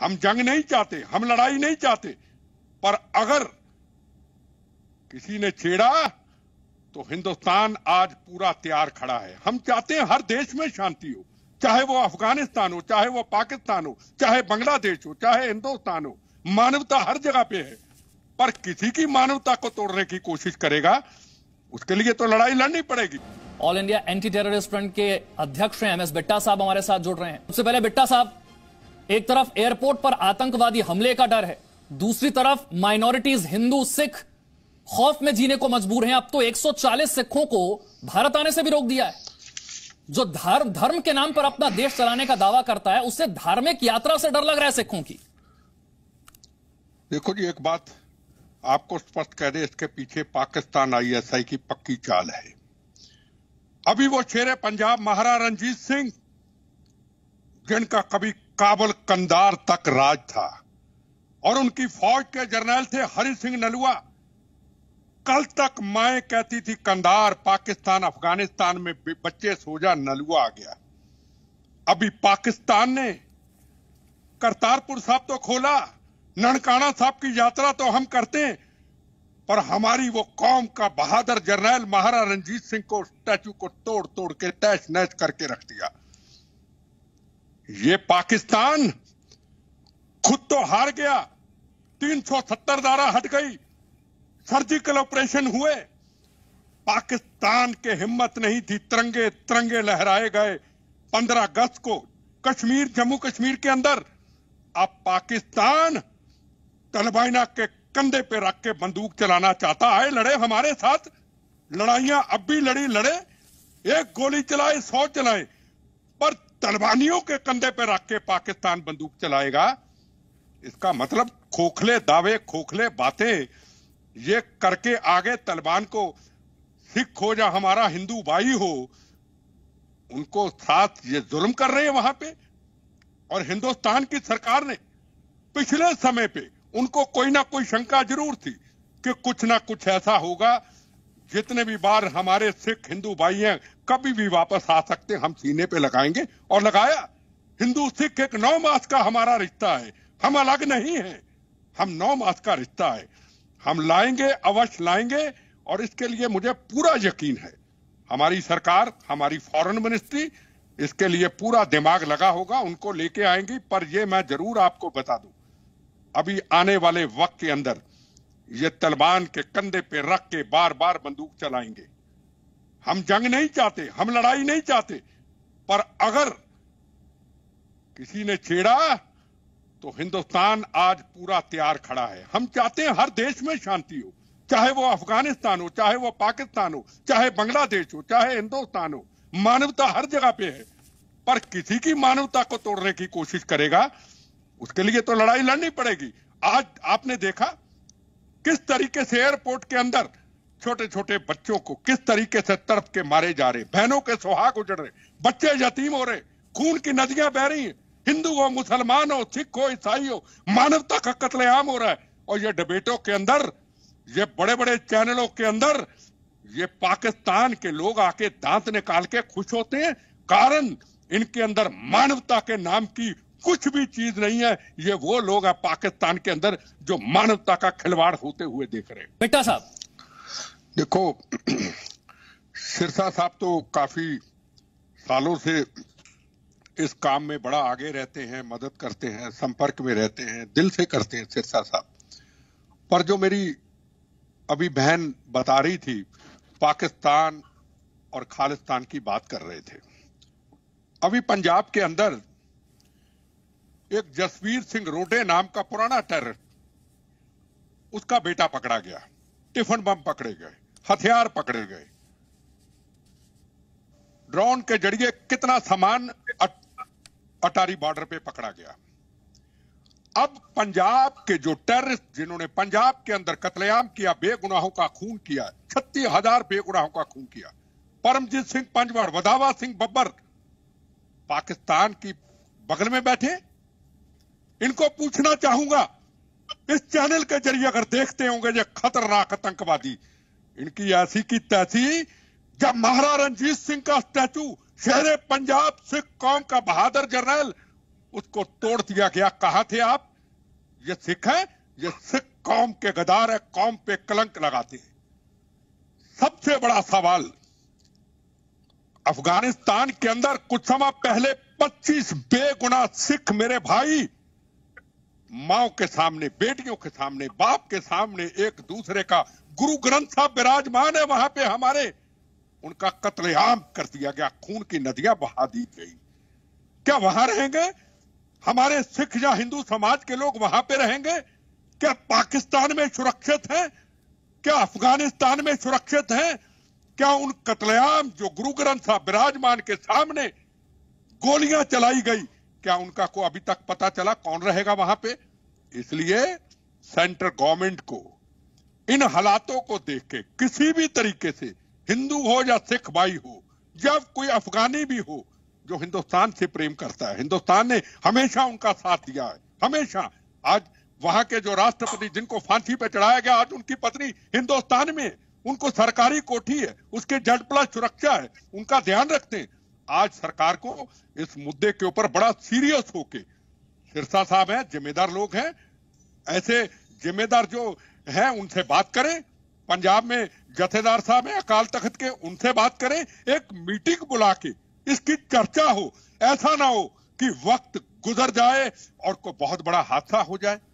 हम जंग नहीं चाहते हम लड़ाई नहीं चाहते पर अगर किसी ने छेड़ा तो हिंदुस्तान आज पूरा तैयार खड़ा है हम चाहते हैं हर देश में शांति हो चाहे वो अफगानिस्तान हो चाहे वो पाकिस्तान हो चाहे बांग्लादेश हो चाहे हिंदुस्तान हो मानवता हर जगह पे है पर किसी की मानवता को तोड़ने की कोशिश करेगा उसके लिए तो लड़ाई लड़नी पड़ेगी all India anti terrorist front के अध्यक्ष हैं एम एस बिट्टा साहब हमारे साथ जुड़ रहे हैं सबसे पहले बिट्टा साहब एक तरफ एयरपोर्ट पर आतंकवादी हमले का डर है दूसरी तरफ माइनॉरिटीज हिंदू सिख खौफ में जीने को मजबूर हैं अब तो 140 सिखों को भारत आने से भी रोक दिया है जो धर्म धर्म के नाम पर अपना देश चलाने का दावा करता है उसे धार्मिक यात्रा से डर लग रहा है सिखों की देखो जी एक बात आपको स्पष्ट कह दे इसके पीछे पाकिस्तान आईएसआई की पक्की चाल है अभी वो शेर पंजाब महाराज रंजीत सिंह जिनका कभी काबल कंदार तक राज था और उनकी फौज के जर्नल थे हरि सिंह नलुआ कल तक मैं कहती थी कंदार पाकिस्तान अफगानिस्तान में बच्चे सोजा नलुआ आ गया अभी पाकिस्तान ने करतारपुर साहब तो खोला ननकाना साहब की यात्रा तो हम करते हैं पर हमारी वो कौम का बहादुर जर्नैल महाराज रंजीत सिंह को स्टैचू को तोड़ तोड़ के तैश नैच करके रख दिया ये पाकिस्तान खुद तो हार गया 370 धारा हट गई सर्जिकल ऑपरेशन हुए पाकिस्तान के हिम्मत नहीं थी तिरंगे तिरंगे लहराए गए 15 अगस्त को कश्मीर जम्मू कश्मीर के अंदर अब पाकिस्तान तलबाइना के कंधे पे रख के बंदूक चलाना चाहता है लड़े हमारे साथ लड़ाइया अब भी लड़ी लड़े एक गोली चलाए सौ चलाए पर तलवानियों के कंधे पर रख के पाकिस्तान बंदूक चलाएगा इसका मतलब खोखले दावे खोखले बातें ये करके आगे तलबान को सिख हो या हमारा हिंदू भाई हो उनको साथ ये जुल्म कर रहे हैं वहां पे और हिंदुस्तान की सरकार ने पिछले समय पे उनको कोई ना कोई शंका जरूर थी कि कुछ ना कुछ ऐसा होगा जितने भी बार हमारे सिख हिंदू भाई हैं कभी भी वापस आ सकते हम सीने पे लगाएंगे और लगाया हिंदू सिख एक नौ मास का हमारा रिश्ता है हम अलग नहीं है हम नौ मास का रिश्ता है हम लाएंगे अवश्य लाएंगे और इसके लिए मुझे पूरा यकीन है हमारी सरकार हमारी फॉरेन मिनिस्ट्री इसके लिए पूरा दिमाग लगा होगा उनको लेके आएंगी पर यह मैं जरूर आपको बता दू अभी आने वाले वक्त के अंदर ये तलबान के कंधे पे रख के बार बार बंदूक चलाएंगे हम जंग नहीं चाहते हम लड़ाई नहीं चाहते पर अगर किसी ने छेड़ा तो हिंदुस्तान आज पूरा तैयार खड़ा है हम चाहते हैं हर देश में शांति हो चाहे वो अफगानिस्तान हो चाहे वो पाकिस्तान हो चाहे बांग्लादेश हो चाहे हिंदुस्तान हो मानवता हर जगह पे है पर किसी की मानवता को तोड़ने की कोशिश करेगा उसके लिए तो लड़ाई लड़नी पड़ेगी आज आपने देखा किस तरीके से एयरपोर्ट के अंदर छोटे छोटे बच्चों को किस तरीके से तड़प के मारे जा रहे बहनों के सुहाग उजड़ रहे बच्चे यतीम हो रहे खून की नदियां बह रही हिंदू हो मुसलमान हो सिख हो ईसाई हो मानवता का कत्लेआम हो रहा है और ये डिबेटों के अंदर ये बड़े बड़े चैनलों के अंदर ये पाकिस्तान के लोग आके दांत निकाल के खुश होते हैं कारण इनके अंदर मानवता के नाम की कुछ भी चीज नहीं है ये वो लोग हैं पाकिस्तान के अंदर जो मानवता का खिलवाड़ होते हुए देख रहे हैं बेटा साहब देखो सिरसा साहब तो काफी सालों से इस काम में बड़ा आगे रहते हैं मदद करते हैं संपर्क में रहते हैं दिल से करते हैं सिरसा साहब पर जो मेरी अभी बहन बता रही थी पाकिस्तान और खालिस्तान की बात कर रहे थे अभी पंजाब के अंदर एक जसवीर सिंह रोडे नाम का पुराना टेरर उसका बेटा पकड़ा गया टिफिन बम पकड़े गए हथियार पकड़े गए ड्रोन के जरिए कितना सामान अट, अटारी बॉर्डर पे पकड़ा गया अब पंजाब के जो टेररिस्ट जिन्होंने पंजाब के अंदर कतलेआम किया बेगुनाहों का खून किया छत्तीस हजार बेगुनाहों का खून किया परमजीत सिंह पंजवाड़ वधावा सिंह बब्बर पाकिस्तान की बगल में बैठे इनको पूछना चाहूंगा इस चैनल के जरिए अगर देखते होंगे ये खतरनाक आतंकवादी इनकी ऐसी की तैसी जब महाराजा रंजीत सिंह का स्टैचू शहर पंजाब सिख कौम का बहादुर जनरल उसको तोड़ दिया गया कहा थे आप ये सिख है ये सिख कौम के गदार है कौम पे कलंक लगाते हैं सबसे बड़ा सवाल अफगानिस्तान के अंदर कुछ समय पहले 25 बेगुना सिख मेरे भाई माओ के सामने बेटियों के सामने बाप के सामने एक दूसरे का गुरु ग्रंथ साहब विराजमान है वहां पे हमारे उनका कत्लेआम कर दिया गया खून की नदियां बहा दी गई क्या वहां रहेंगे हमारे सिख या हिंदू समाज के लोग वहां पे रहेंगे क्या पाकिस्तान में सुरक्षित हैं क्या अफगानिस्तान में सुरक्षित हैं क्या उन कत्लेआम जो गुरु ग्रंथ साहब विराजमान के सामने गोलियां चलाई गई क्या उनका को अभी तक पता चला कौन रहेगा वहां पे इसलिए सेंट्रल गवर्नमेंट को इन हालातों को देख के किसी भी तरीके से हिंदू हो या सिख भाई हो या कोई अफगानी भी हो जो हिंदुस्तान से प्रेम करता है हिंदुस्तान ने हमेशा उनका साथ दिया है हमेशा आज वहां के जो राष्ट्रपति जिनको फांसी पे चढ़ाया गया आज उनकी पत्नी हिंदुस्तान में उनको सरकारी कोठी है उसके जट प्लस सुरक्षा है उनका ध्यान रखते हैं आज सरकार को इस मुद्दे के ऊपर बड़ा सीरियस होके सिरसा साहब है जिम्मेदार लोग हैं ऐसे जिम्मेदार जो हैं उनसे बात करें पंजाब में जथेदार साहब है अकाल तख्त के उनसे बात करें एक मीटिंग बुला के इसकी चर्चा हो ऐसा ना हो कि वक्त गुजर जाए और को बहुत बड़ा हादसा हो जाए